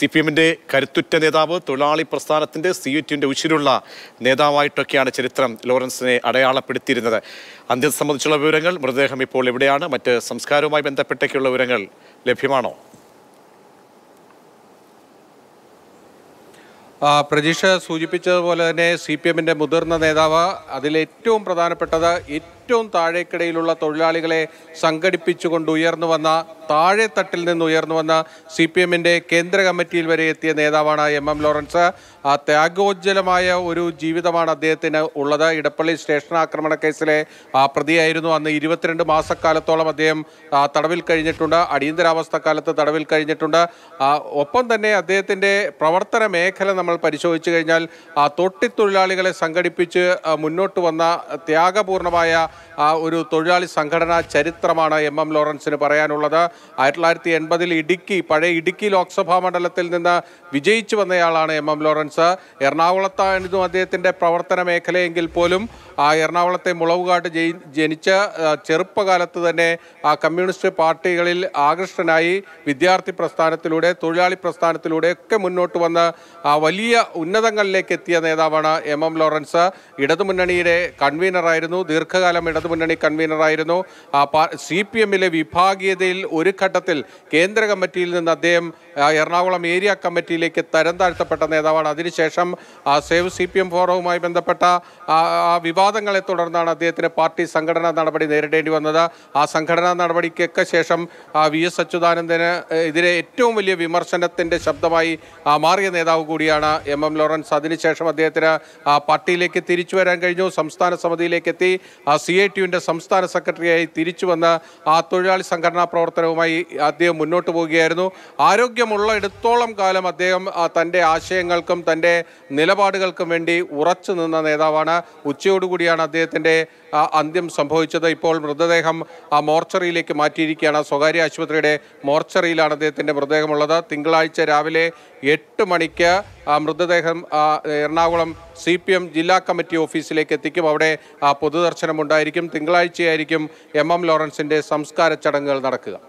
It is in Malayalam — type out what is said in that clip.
സി പി എമ്മിൻ്റെ കരുത്തുറ്റ നേതാവ് തൊഴിലാളി പ്രസ്ഥാനത്തിൻ്റെ സി യു ടിൻ്റെ ഉച്ചിലുള്ള നേതാവായിട്ടൊക്കെയാണ് ചരിത്രം ലോറൻസിനെ അടയാളപ്പെടുത്തിയിരുന്നത് അന്ത്യം സംബന്ധിച്ചുള്ള വിവരങ്ങൾ മൃതദേഹം ഇപ്പോൾ എവിടെയാണ് മറ്റ് സംസ്കാരവുമായി ബന്ധപ്പെട്ടൊക്കെയുള്ള വിവരങ്ങൾ ലഭ്യമാണോ പ്രതീക്ഷ സൂചിപ്പിച്ചതുപോലെ തന്നെ സി പി എമ്മിൻ്റെ മുതിർന്ന നേതാവ് അതിലേറ്റവും പ്രധാനപ്പെട്ടത് ഏറ്റവും താഴേക്കിടയിലുള്ള തൊഴിലാളികളെ സംഘടിപ്പിച്ചുകൊണ്ട് ഉയർന്നു വന്ന താഴെത്തട്ടിൽ നിന്ന് ഉയർന്നു വന്ന സി പി എമ്മിൻ്റെ കേന്ദ്ര കമ്മിറ്റിയിൽ വരെ എത്തിയ നേതാവാണ് എം എം ലോറൻസ് ആ ത്യാഗോജ്ജലമായ ഒരു ജീവിതമാണ് അദ്ദേഹത്തിന് ഉള്ളത് ഇടപ്പള്ളി സ്റ്റേഷൻ ആക്രമണ കേസിലെ പ്രതിയായിരുന്നു അന്ന് ഇരുപത്തിരണ്ട് മാസക്കാലത്തോളം അദ്ദേഹം തടവിൽ കഴിഞ്ഞിട്ടുണ്ട് അടിയന്തരാവസ്ഥ കാലത്ത് തടവിൽ കഴിഞ്ഞിട്ടുണ്ട് ഒപ്പം തന്നെ അദ്ദേഹത്തിൻ്റെ പ്രവർത്തന മേഖല നമ്മൾ പരിശോധിച്ചു കഴിഞ്ഞാൽ തൊട്ടിത്തൊഴിലാളികളെ സംഘടിപ്പിച്ച് മുന്നോട്ട് വന്ന ത്യാഗപൂർണമായ ആ ഒരു തൊഴിലാളി സംഘടനാ ചരിത്രമാണ് എം എം ലോറൻസിന് പറയാനുള്ളത് ആയിരത്തി തൊള്ളായിരത്തി എൺപതിൽ ഇടുക്കി പഴയ ഇടുക്കി ലോക്സഭാ മണ്ഡലത്തിൽ നിന്ന് വിജയിച്ചു വന്നയാളാണ് എം എം ലോറൻസ് എറണാകുളത്തായിരുന്നു അദ്ദേഹത്തിൻ്റെ പ്രവർത്തന മേഖലയെങ്കിൽ പോലും ആ എറണാകുളത്തെ മുളവുകാട്ട് ജനിച്ച ചെറുപ്പകാലത്ത് തന്നെ ആ കമ്മ്യൂണിസ്റ്റ് പാർട്ടികളിൽ ആകൃഷ്ടനായി വിദ്യാർത്ഥി പ്രസ്ഥാനത്തിലൂടെ തൊഴിലാളി പ്രസ്ഥാനത്തിലൂടെ ഒക്കെ മുന്നോട്ട് വന്ന് ആ വലിയ ഉന്നതങ്ങളിലേക്ക് എത്തിയ നേതാവാണ് എം എം ലോറൻസ് ഇടതുമുന്നണിയുടെ കൺവീനറായിരുന്നു ദീർഘകാലം കാലം ഇടതുമുന്നണി കൺവീനറായിരുന്നു സി പി എമ്മിലെ വിഭാഗീയതയിൽ ഒരു ഘട്ടത്തിൽ കേന്ദ്ര കമ്മിറ്റിയിൽ നിന്ന് അദ്ദേഹം എറണാകുളം ഏരിയ കമ്മിറ്റിയിലേക്ക് തരം താഴ്ത്തപ്പെട്ട നേതാവാണ് അതിനുശേഷം സേവ് സി പി എം ഫോറവുമായി ബന്ധപ്പെട്ട വിവാദങ്ങളെ തുടർന്നാണ് അദ്ദേഹത്തിന് പാർട്ടി സംഘടനാ നടപടി നേരിടേണ്ടി വന്നത് ആ സംഘടനാ നടപടിക്കൊക്കെ ശേഷം വി എസ് അച്യുതാനന്ദന് എതിരെ ഏറ്റവും വലിയ വിമർശനത്തിൻ്റെ ശബ്ദമായി മാറിയ നേതാവ് കൂടിയാണ് എം എം ലോറൻസ് അതിനുശേഷം അദ്ദേഹത്തിന് പാർട്ടിയിലേക്ക് തിരിച്ചു വരാൻ കഴിഞ്ഞു സംസ്ഥാന സമിതിയിലേക്ക് എത്തി സി സി ഐ ടിയുവിൻ്റെ സംസ്ഥാന സെക്രട്ടറിയായി തിരിച്ചു വന്ന ആ തൊഴിലാളി സംഘടനാ പ്രവർത്തനവുമായി അദ്ദേഹം മുന്നോട്ട് പോവുകയായിരുന്നു ആരോഗ്യമുള്ള ഇടത്തോളം കാലം അദ്ദേഹം തൻ്റെ ആശയങ്ങൾക്കും തൻ്റെ നിലപാടുകൾക്കും വേണ്ടി ഉറച്ചു നിന്ന നേതാവാണ് ഉച്ചയോടുകൂടിയാണ് അദ്ദേഹത്തിൻ്റെ അന്ത്യം സംഭവിച്ചത് ഇപ്പോൾ മൃതദേഹം ആ മോർച്ചറിയിലേക്ക് മാറ്റിയിരിക്കുകയാണ് സ്വകാര്യ ആശുപത്രിയുടെ മോർച്ചറിയിലാണ് അദ്ദേഹത്തിൻ്റെ മൃതദേഹമുള്ളത് തിങ്കളാഴ്ച രാവിലെ എട്ട് മണിക്ക് ആ മൃതദേഹം എറണാകുളം സി പി എം ജില്ലാ കമ്മിറ്റി ഓഫീസിലേക്ക് എത്തിക്കും അവിടെ പൊതുദർശനമുണ്ടായിരിക്കും തിങ്കളാഴ്ചയായിരിക്കും എം എം ലോറൻസിൻ്റെ സംസ്കാര ചടങ്ങുകൾ നടക്കുക